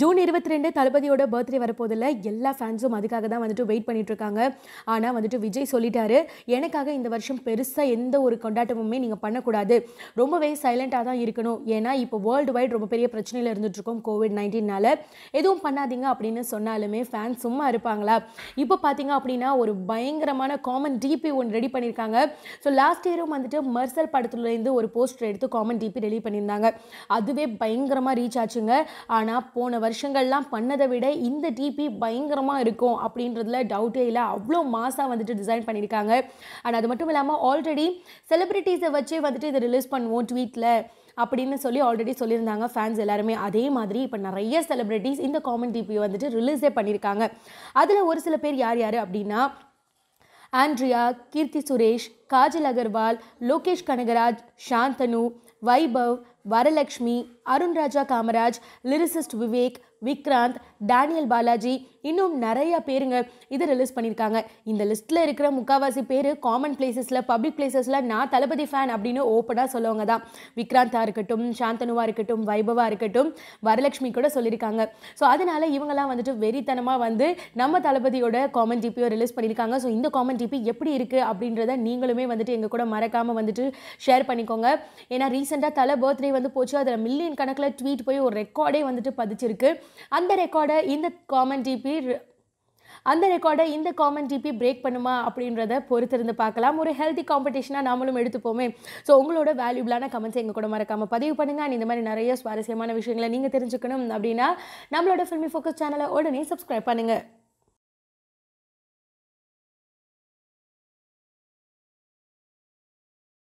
June இருபத்தி ரெண்டு தளபதியோட பர்த்டே வரப்போதில் எல்லா ஃபேன்ஸும் அதுக்காக தான் வந்துட்டு வெயிட் பண்ணிகிட்ருக்காங்க ஆனால் வந்துட்டு விஜய் சொல்லிட்டாரு எனக்காக இந்த வருஷம் பெருசாக எந்த ஒரு கொண்டாட்டமுமே நீங்கள் பண்ணக்கூடாது ரொம்பவே சைலண்ட்டாக தான் இருக்கணும் ஏன்னா இப்போ வேர்ல்டு வைட் ரொம்ப பெரிய பிரச்சனையில் இருந்துகிட்ருக்கோம் கோவிட் நைன்டீனால் எதுவும் பண்ணாதீங்க அப்படின்னு சொன்னாலுமே ஃபேன்ஸ் சும்மா இருப்பாங்களா இப்போ பார்த்தீங்க அப்படின்னா ஒரு பயங்கரமான காமன் டிபி ஒன்று ரெடி பண்ணியிருக்காங்க ஸோ லாஸ்ட் இயரும் வந்துட்டு மர்சல் படத்துலேருந்து ஒரு போஸ்டர் எடுத்து காமன் டிபி ரெடி பண்ணியிருந்தாங்க அதுவே பயங்கரமாக ரீச் ஆச்சுங்க ஆனால் போன வருஷங்கள்லாம் பண்ணதை விட இந்த டிபி பயங்கரமாக இருக்கும் அப்படின்றதுல டவுட்டே இல்லை அவ்வளோ மாசாக வந்துட்டு டிசைன் பண்ணியிருக்காங்க அண்ட் அது மட்டும் இல்லாமல் ஆல்ரெடி செலிப்ரிட்டிஸை வச்சே வந்துட்டு இதை ரிலீஸ் பண்ணுவோம் ட்வீட்டில் அப்படின்னு சொல்லி ஆல்ரெடி சொல்லியிருந்தாங்க ஃபேன்ஸ் எல்லாருமே அதே மாதிரி இப்போ நிறைய செலிப்ரிட்டிஸ் இந்த காமன் டிபி வந்துட்டு ரிலீஸே பண்ணியிருக்காங்க அதில் ஒரு சில பேர் யார் யார் அப்படின்னா ஆண்ட்ரியா கீர்த்தி சுரேஷ் காஜல் அகர்வால் லோகேஷ் கனகராஜ் சாந்தனு வைபவ் வரலக்ஷ்மி அருண்ராஜா காமராஜ் லிரிசிஸ்ட் விவேக் விக்ராந்த் டேனியல் பாலாஜி இன்னும் நிறையா பேருங்க இது ரிலீஸ் பண்ணியிருக்காங்க இந்த லிஸ்ட்டில் இருக்கிற முக்காவாசி பேர் காமன் பிளேசஸில் பப்ளிக் பிளேசஸில் நான் தளபதி ஃபேன் அப்படின்னு ஓப்பனாக சொல்லுவாங்க தான் விக்ராந்தாக இருக்கட்டும் சாந்தனுவாக இருக்கட்டும் வைபவாக இருக்கட்டும் வரலட்சுமி கூட சொல்லியிருக்காங்க ஸோ அதனால் இவங்கெல்லாம் வந்துட்டு வெறித்தனமாக வந்து நம்ம தளபதியோட காமன் டிபியோ ரிலீஸ் பண்ணியிருக்காங்க ஸோ இந்த காமன் டிபி எப்படி இருக்குது அப்படின்றத நீங்களுமே வந்துட்டு எங்கள் கூட மறக்காமல் வந்துட்டு ஷேர் பண்ணிக்கோங்க ஏன்னா ரீசெண்டாக தலை பர்த்டே வந்து போச்சு அதில் மில்லியன் கணக்கில் ட்வீட் போய் ஒரு ரெக்கார்டே வந்துட்டு பதிச்சிருக்கு அந்த ரெக்கார்டை இந்த காமன் டிபி அந்த ரெக்கார்டை இந்த காமன் டிபி பிரேக் பண்ணுமா அப்படின்றத பொறுத்திருந்து பார்க்கலாம் ஒரு ஹெல்த்தி காம்படிஷனாக நாமளும் எடுத்துப்போமே ஸோ உங்களோட வேல்யூபிளான கமெண்ட்ஸ் எங்கள் கூட மறக்காமல் பதிவு பண்ணுங்கள் இந்த மாதிரி நிறைய சுவாரஸ்யமான விஷயங்களை நீங்கள் தெரிஞ்சுக்கணும் அப்படின்னா நம்மளோட ஃபில்மி ஃபோக்கஸ் சேனலை உடனே சப்ஸ்கிரைப் பண்ணுங்கள்